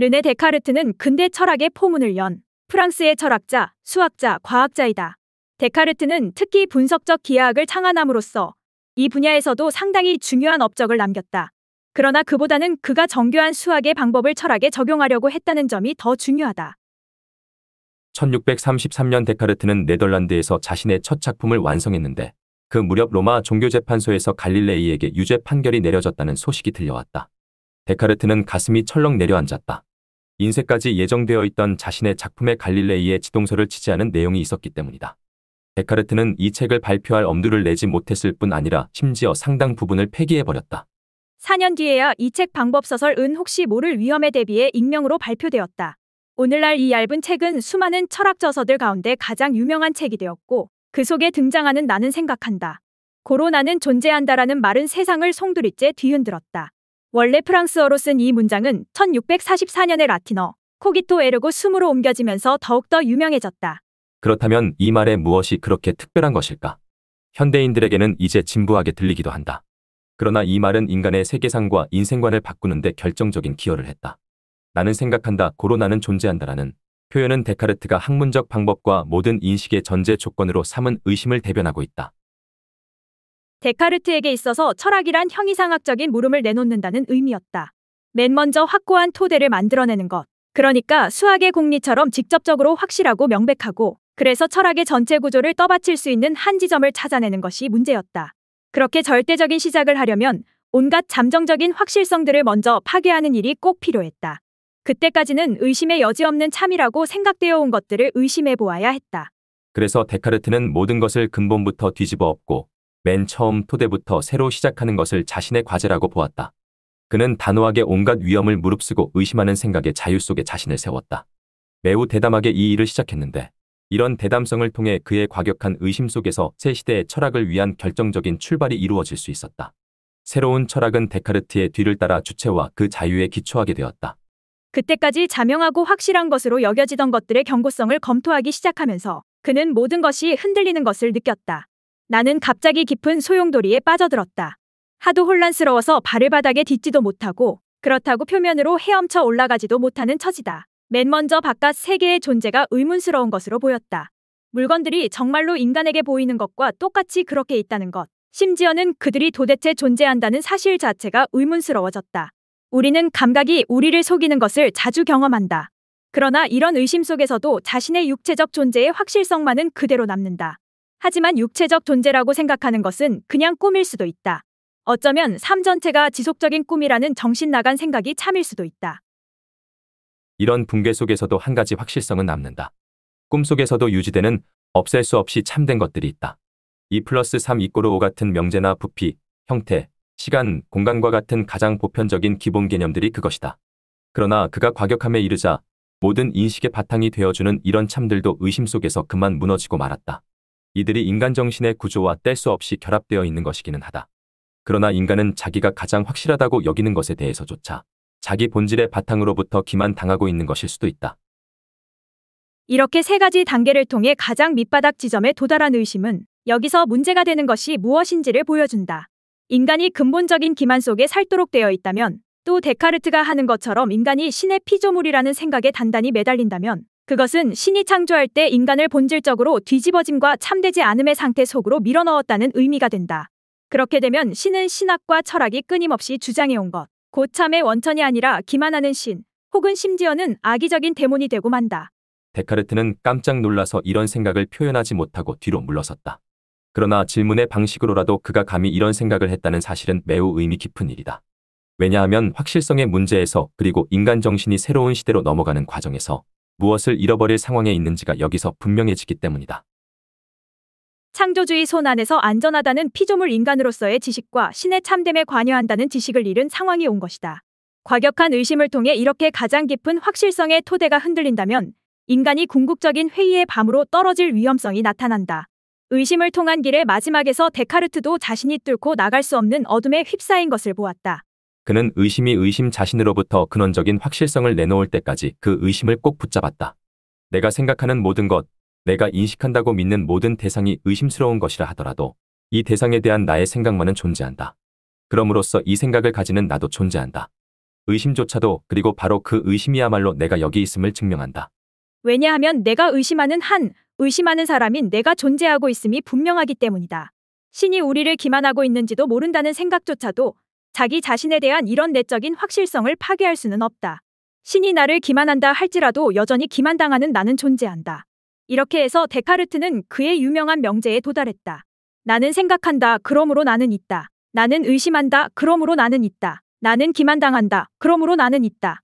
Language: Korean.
르네 데카르트는 근대 철학의 포문을 연 프랑스의 철학자, 수학자, 과학자이다. 데카르트는 특히 분석적 기하학을 창안함으로써 이 분야에서도 상당히 중요한 업적을 남겼다. 그러나 그보다는 그가 정교한 수학의 방법을 철학에 적용하려고 했다는 점이 더 중요하다. 1633년 데카르트는 네덜란드에서 자신의 첫 작품을 완성했는데 그 무렵 로마 종교재판소에서 갈릴레이에게 유죄 판결이 내려졌다는 소식이 들려왔다. 데카르트는 가슴이 철렁 내려앉았다. 인쇄까지 예정되어 있던 자신의 작품의 갈릴레이의 지동설을 지지하는 내용이 있었기 때문이다. 데카르트는 이 책을 발표할 엄두를 내지 못했을 뿐 아니라 심지어 상당 부분을 폐기해버렸다. 4년 뒤에야 이 책 방법서설은 혹시 모를 위험에 대비해 익명으로 발표되었다. 오늘날 이 얇은 책은 수많은 철학 저서들 가운데 가장 유명한 책이 되었고 그 속에 등장하는 나는 생각한다. 고로 나는 존재한다라는 말은 세상을 송두리째 뒤흔들었다. 원래 프랑스어로 쓴 이 문장은 1644년의 라틴어 코기토 에르고 숨으로 옮겨지면서 더욱더 유명해졌다. 그렇다면 이말에 무엇이 그렇게 특별한 것일까? 현대인들에게는 이제 진부하게 들리기도 한다. 그러나 이 말은 인간의 세계상과 인생관을 바꾸는데 결정적인 기여를 했다. 나는 생각한다, 고로 나는 존재한다라는 표현은 데카르트가 학문적 방법과 모든 인식의 전제 조건으로 삼은 의심을 대변하고 있다. 데카르트에게 있어서 철학이란 형이상학적인 물음을 내놓는다는 의미였다. 맨 먼저 확고한 토대를 만들어내는 것. 그러니까 수학의 공리처럼 직접적으로 확실하고 명백하고 그래서 철학의 전체 구조를 떠받칠 수 있는 한 지점을 찾아내는 것이 문제였다. 그렇게 절대적인 시작을 하려면 온갖 잠정적인 확실성들을 먼저 파괴하는 일이 꼭 필요했다. 그때까지는 의심의 여지 없는 참이라고 생각되어 온 것들을 의심해 보아야 했다. 그래서 데카르트는 모든 것을 근본부터 뒤집어 엎고 맨 처음 토대부터 새로 시작하는 것을 자신의 과제라고 보았다. 그는 단호하게 온갖 위험을 무릅쓰고 의심하는 생각의 자유 속에 자신을 세웠다. 매우 대담하게 이 일을 시작했는데 이런 대담성을 통해 그의 과격한 의심 속에서 새 시대의 철학을 위한 결정적인 출발이 이루어질 수 있었다. 새로운 철학은 데카르트의 뒤를 따라 주체와 그 자유에 기초하게 되었다. 그때까지 자명하고 확실한 것으로 여겨지던 것들의 경고성을 검토하기 시작하면서 그는 모든 것이 흔들리는 것을 느꼈다. 나는 갑자기 깊은 소용돌이에 빠져들었다. 하도 혼란스러워서 발을 바닥에 딛지도 못하고 그렇다고 표면으로 헤엄쳐 올라가지도 못하는 처지다. 맨 먼저 바깥 세계의 존재가 의문스러운 것으로 보였다. 물건들이 정말로 인간에게 보이는 것과 똑같이 그렇게 있다는 것. 심지어는 그들이 도대체 존재한다는 사실 자체가 의문스러워졌다. 우리는 감각이 우리를 속이는 것을 자주 경험한다. 그러나 이런 의심 속에서도 자신의 육체적 존재의 확실성만은 그대로 남는다. 하지만 육체적 존재라고 생각하는 것은 그냥 꿈일 수도 있다. 어쩌면 삶 전체가 지속적인 꿈이라는 정신 나간 생각이 참일 수도 있다. 이런 붕괴 속에서도 한 가지 확실성은 남는다. 꿈 속에서도 유지되는 없앨 수 없이 참된 것들이 있다. 2 플러스 3 이꼬르 5 같은 명제나 부피, 형태, 시간, 공간과 같은 가장 보편적인 기본 개념들이 그것이다. 그러나 그가 과격함에 이르자 모든 인식의 바탕이 되어주는 이런 참들도 의심 속에서 그만 무너지고 말았다. 이들이 인간 정신의 구조와 뗄 수 없이 결합되어 있는 것이기는 하다. 그러나 인간은 자기가 가장 확실하다고 여기는 것에 대해서조차 자기 본질의 바탕으로부터 기만당하고 있는 것일 수도 있다. 이렇게 세 가지 단계를 통해 가장 밑바닥 지점에 도달한 의심은 여기서 문제가 되는 것이 무엇인지를 보여준다. 인간이 근본적인 기만 속에 살도록 되어 있다면 또 데카르트가 하는 것처럼 인간이 신의 피조물이라는 생각에 단단히 매달린다면 그것은 신이 창조할 때 인간을 본질적으로 뒤집어짐과 참되지 않음의 상태 속으로 밀어넣었다는 의미가 된다. 그렇게 되면 신은 신학과 철학이 끊임없이 주장해온 것, 고참의 원천이 아니라 기만하는 신, 혹은 심지어는 악의적인 대문이 되고 만다. 데카르트는 깜짝 놀라서 이런 생각을 표현하지 못하고 뒤로 물러섰다. 그러나 질문의 방식으로라도 그가 감히 이런 생각을 했다는 사실은 매우 의미 깊은 일이다. 왜냐하면 확실성의 문제에서 그리고 인간 정신이 새로운 시대로 넘어가는 과정에서 무엇을 잃어버릴 상황에 있는지가 여기서 분명해지기 때문이다. 창조주의 손 안에서 안전하다는 피조물 인간으로서의 지식과 신의 참됨에 관여한다는 지식을 잃은 상황이 온 것이다. 과격한 의심을 통해 이렇게 가장 깊은 확실성의 토대가 흔들린다면 인간이 궁극적인 회의의 밤으로 떨어질 위험성이 나타난다. 의심을 통한 길의 마지막에서 데카르트도 자신이 뚫고 나갈 수 없는 어둠에 휩싸인 것을 보았다. 그는 의심이 의심 자신으로부터 근원적인 확실성을 내놓을 때까지 그 의심을 꼭 붙잡았다. 내가 생각하는 모든 것, 내가 인식한다고 믿는 모든 대상이 의심스러운 것이라 하더라도 이 대상에 대한 나의 생각만은 존재한다. 그럼으로써 이 생각을 가지는 나도 존재한다. 의심조차도 그리고 바로 그 의심이야말로 내가 여기 있음을 증명한다. 왜냐하면 내가 의심하는 한, 의심하는 사람인 내가 존재하고 있음이 분명하기 때문이다. 신이 우리를 기만하고 있는지도 모른다는 생각조차도 자기 자신에 대한 이런 내적인 확실성을 파괴할 수는 없다. 신이 나를 기만한다 할지라도 여전히 기만당하는 나는 존재한다. 이렇게 해서 데카르트는 그의 유명한 명제에 도달했다. 나는 생각한다. 그러므로 나는 있다. 나는 의심한다. 그러므로 나는 있다. 나는 기만당한다. 그러므로 나는 있다.